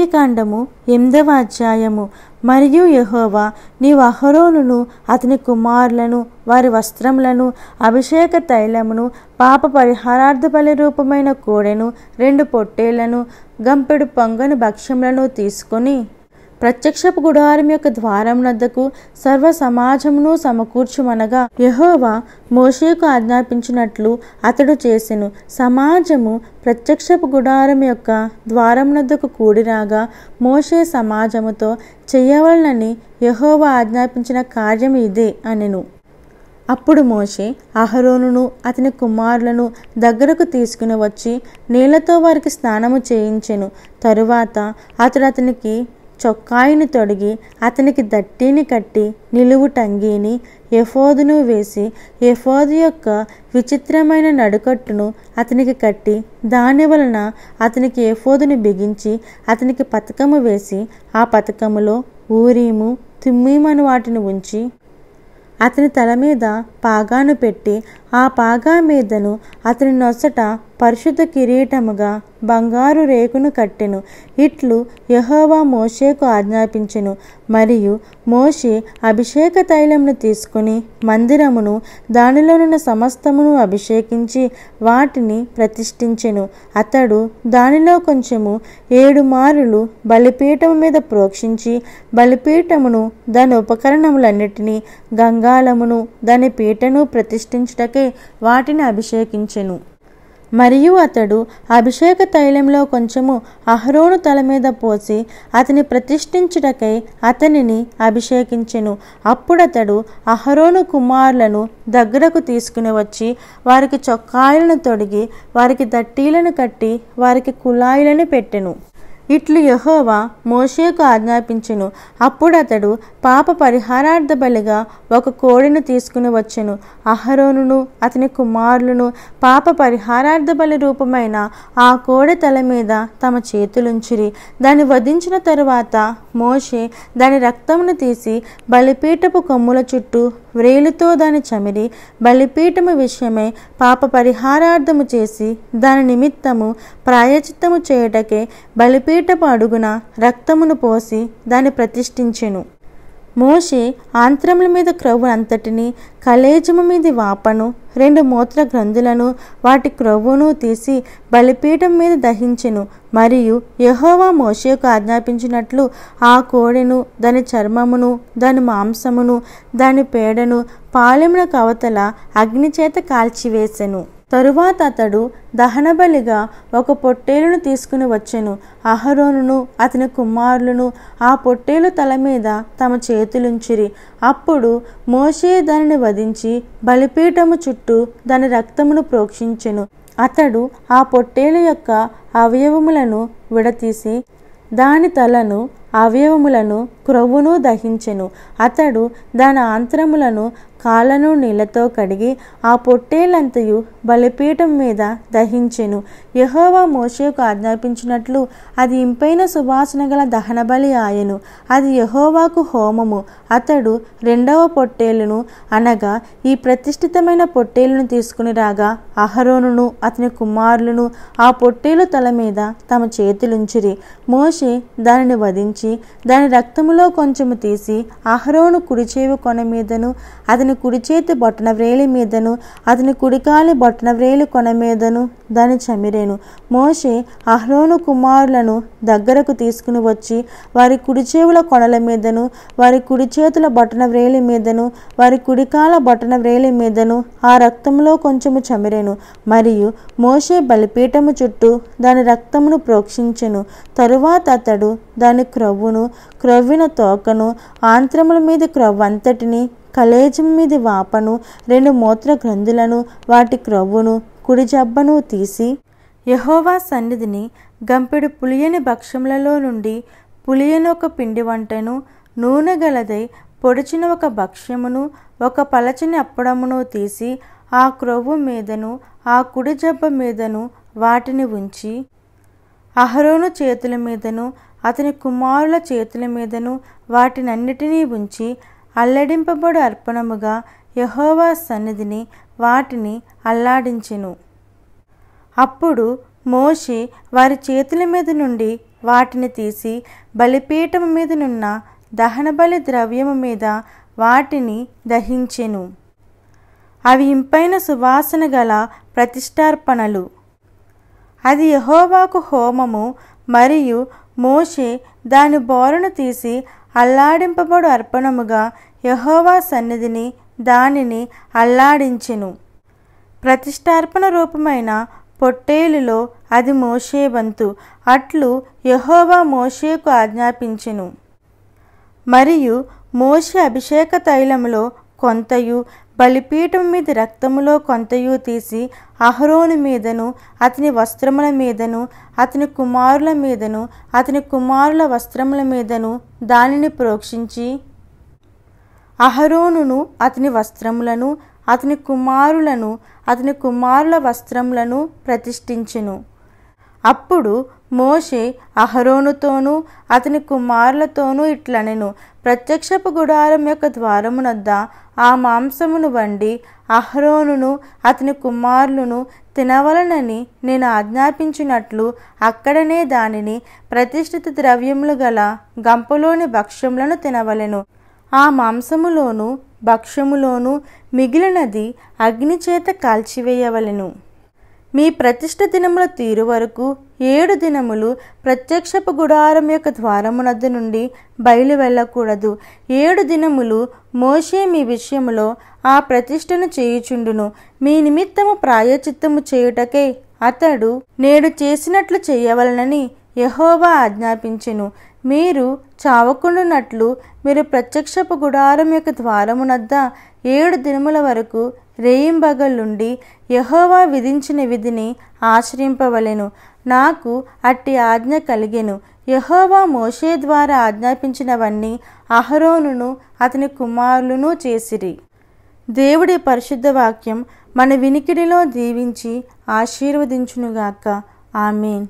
ఆదికాండము ఎనిమిదవ అధ్యాయము మరియు యహోవా నీ అహరోనును అతని కుమారులను వారి వస్త్రములను అభిషేక తైలమును పాప పరిహారార్థ బలి రూపమైన కోడెను రెండు పొట్టేళ్లను గంపెడు పొంగను భక్ష్యములను తీసుకొని ప్రత్యక్షపు గుడారం యొక్క ద్వారం నద్దకు సర్వ సమాజమును సమకూర్చుమనగా యహోవా మోషేకు ఆజ్ఞాపించినట్లు అతడు చేసెను సమాజము ప్రత్యక్షపు గుడారం యొక్క ద్వారం నద్దకు కూడిరాగా మోషే సమాజముతో చేయవలనని యహోవా ఆజ్ఞాపించిన కార్యం ఇదే అనెను అప్పుడు మోషే అహరోనును అతని కుమారులను దగ్గరకు తీసుకుని వచ్చి నీళ్లతో వారికి స్నానము చేయించెను తరువాత అతడు అతనికి చొక్కాయిని తొడిగి అతనికి దట్టీని కట్టి నిలువు టంగీని ఎఫోదును వేసి ఎఫోదు యొక్క విచిత్రమైన నడుకట్టును అతనికి కట్టి దాని వలన అతనికి ఎఫోదును బిగించి అతనికి పథకము వేసి ఆ పథకములో ఊరీము తిమ్మీమను వాటిని ఉంచి అతని తల మీద పాగాను పెట్టి ఆ పాగా మీదను అతని నొసట పరిశుద్ధ కిరీటముగా బంగారు రేకును కట్టెను ఇట్లు యహోవా మోషేకు ఆజ్ఞాపించెను మరియు మోషే అభిషేక తైలమును తీసుకుని మందిరమును దానిలోనున్న సమస్తమును అభిషేకించి వాటిని ప్రతిష్ఠించెను అతడు దానిలో కొంచెము ఏడు మారులు బలిపీఠము మీద ప్రోక్షించి బలిపీఠమును దాని ఉపకరణములన్నిటినీ గంగాలమును దాని పీటను ప్రతిష్ఠించుటకే వాటిని అభిషేకించెను మరియు అతడు అభిషేక తైలంలో కొంచెము అహరోను తల మీద పోసి అతని ప్రతిష్ఠించుటకై అతనిని అభిషేకించెను అప్పుడతడు అహరోను కుమారులను దగ్గరకు తీసుకుని వచ్చి వారికి చొక్కాయలను తొడిగి వారికి దట్టీలను కట్టి వారికి కుళాయిలను పెట్టెను ఇట్లు యహోవా మోషేకు ఆజ్ఞాపించెను అప్పుడతడు పాప పరిహారార్థ బలిగా ఒక కోడిని తీసుకుని వచ్చెను అహరోనును అతని కుమారులను పాప పరిహారార్థ బలి రూపమైన ఆ కోడి తల మీద తమ చేతులుంచిరి దాన్ని వధించిన తరువాత మోషే దాని రక్తమును తీసి బలిపీఠపు కొమ్ముల చుట్టూ వ్రేలుతో దాని చమిరి బలిపీఠము విషయమై పాప పరిహారార్థము చేసి దాని నిమిత్తము ప్రాయచిత్తము చేయుటకే బలిపీఠ పీటపు అడుగున రక్తమును పోసి దాన్ని ప్రతిష్ఠించెను మోషే ఆంత్రముల మీద క్రొవ్వునంతటిని కలేజము మీద వాపను రెండు మూత్ర గ్రంథులను వాటి క్రవ్వును తీసి బలిపీఠం మీద దహించెను మరియు యహోవా మోషేకు ఆజ్ఞాపించినట్లు ఆ కోడెను దాని చర్మమును దాని మాంసమును దాని పేడను పాలెమునకు కవతల అగ్నిచేత కాల్చివేసెను తరువాత అతడు దహనబలిగా ఒక పొట్టేలును తీసుకుని వచ్చెను అహరోనును అతని కుమారులను ఆ పొట్టేలు తల మీద తమ చేతులుంచిరి అప్పుడు మోషే దానిని వధించి బలిపీఠము చుట్టూ దాని రక్తమును ప్రోక్షించెను అతడు ఆ పొట్టేలు యొక్క అవయవములను విడతీసి దాని తలను అవయవములను క్రొవ్వును దహించెను అతడు దాని ఆంత్రములను కాళ్ళను నీళ్లతో కడిగి ఆ పొట్టేలంతయు బలిపీఠం మీద దహించెను యహోవా మోషేకు ఆజ్ఞాపించినట్లు అది ఇంపైన సువాసన గల దహన బలి ఆయను అది యహోవాకు హోమము అతడు రెండవ పొట్టేలును అనగా ఈ ప్రతిష్ఠితమైన పొట్టేలును తీసుకుని రాగా అహరోనును అతని కుమారులను ఆ పొట్టేలు తల మీద తమ చేతులుంచిరి మోషే దానిని వధించి ఉంచి దాని రక్తములో కొంచెము తీసి అహరోను కుడిచేవి కొన మీదను అతని కుడిచేతి బొట్టన వ్రేలి మీదను అతని కుడికాలి బొట్టన వ్రేలి కొన మీదను దాన్ని చమిరేను మోషే అహ్లోను కుమారులను దగ్గరకు తీసుకుని వచ్చి వారి కుడి చెవుల కొనల మీదను వారి కుడి చేతుల బటన వ్రేలి మీదను వారి కుడికాల బటన వ్రేలి మీదను ఆ రక్తంలో కొంచెము చమిరేను మరియు మోషే బలిపీఠము చుట్టూ దాని రక్తమును ప్రోక్షించెను తరువాత అతడు దాని క్రవ్వును క్రవ్విన తోకను ఆంత్రముల మీద అంతటిని కలేజం మీద వాపను రెండు మూత్ర గ్రంథులను వాటి క్రవ్వును కుడి జబ్బను తీసి యహోవా సన్నిధిని గంపెడు పులియని భక్ష్యములలో నుండి పులియని ఒక పిండి వంటను నూనె గలదై పొడిచిన ఒక భక్ష్యమును ఒక పలచని అప్పడమును తీసి ఆ క్రొవ్వు మీదను ఆ కుడి జబ్బ మీదను వాటిని ఉంచి అహరోను చేతుల మీదను అతని కుమారుల చేతుల మీదను వాటినన్నిటినీ ఉంచి అల్లడింపబడు అర్పణముగా యహోవా సన్నిధిని వాటిని అల్లాడించెను అప్పుడు మోషి వారి చేతుల మీద నుండి వాటిని తీసి బలిపీఠం మీదనున్న దహనబలి ద్రవ్యము మీద వాటిని దహించెను అవి ఇంపైన సువాసన గల ప్రతిష్టార్పణలు అది యహోవాకు హోమము మరియు మోషే దాని బోరను తీసి అల్లాడింపబడు అర్పణముగా యహోవా సన్నిధిని దానిని అల్లాడించెను ప్రతిష్టార్పణ రూపమైన పొట్టేలులో అది మోషే వంతు అట్లు యహోవా మోషేకు ఆజ్ఞాపించెను మరియు మోషే అభిషేక తైలములో కొంతయు బలిపీఠం మీద రక్తములో కొంతయు తీసి అహరోను మీదను అతని వస్త్రముల మీదను అతని కుమారుల మీదను అతని కుమారుల వస్త్రముల మీదను దానిని ప్రోక్షించి అహరోనును అతని వస్త్రములను అతని కుమారులను అతని కుమారుల వస్త్రములను ప్రతిష్ఠించెను అప్పుడు మోషే అహరోనుతోనూ అతని కుమారులతోనూ ఇట్లనెను ప్రత్యక్షపు గుడారం యొక్క ద్వారమునద్ద ఆ మాంసమును వండి అహరోనును అతని కుమారులను తినవలనని నేను ఆజ్ఞాపించినట్లు అక్కడనే దానిని ప్రతిష్ఠిత ద్రవ్యములు గల గంపలోని భక్ష్యములను తినవలెను ఆ మాంసములోను భక్ష్యములోను మిగిలినది అగ్నిచేత కాల్చివేయవలెను మీ ప్రతిష్ట దినముల తీరు వరకు ఏడు దినములు ప్రత్యక్షపు గుడారం యొక్క ద్వారమునద్దు నుండి బయలు వెళ్ళకూడదు ఏడు దినములు మోసే మీ విషయంలో ఆ ప్రతిష్టను చేయుచుండును మీ నిమిత్తము ప్రాయచిత్తము చేయుటకే అతడు నేడు చేసినట్లు చేయవలనని యహోవా ఆజ్ఞాపించెను మీరు చావకుండునట్లు మీరు ప్రత్యక్షపు గుడారం యొక్క ద్వారమునద్ద ఏడు దినముల వరకు రేయింబగలుండి యహోవా విధించిన విధిని ఆశ్రయింపవలెను నాకు అట్టి ఆజ్ఞ కలిగెను యహోవా మోషే ద్వారా ఆజ్ఞాపించినవన్నీ అహరోనును అతని కుమారులను చేసిరి దేవుడి పరిశుద్ధ వాక్యం మన వినికిడిలో దీవించి ఆశీర్వదించునుగాక ఆమెన్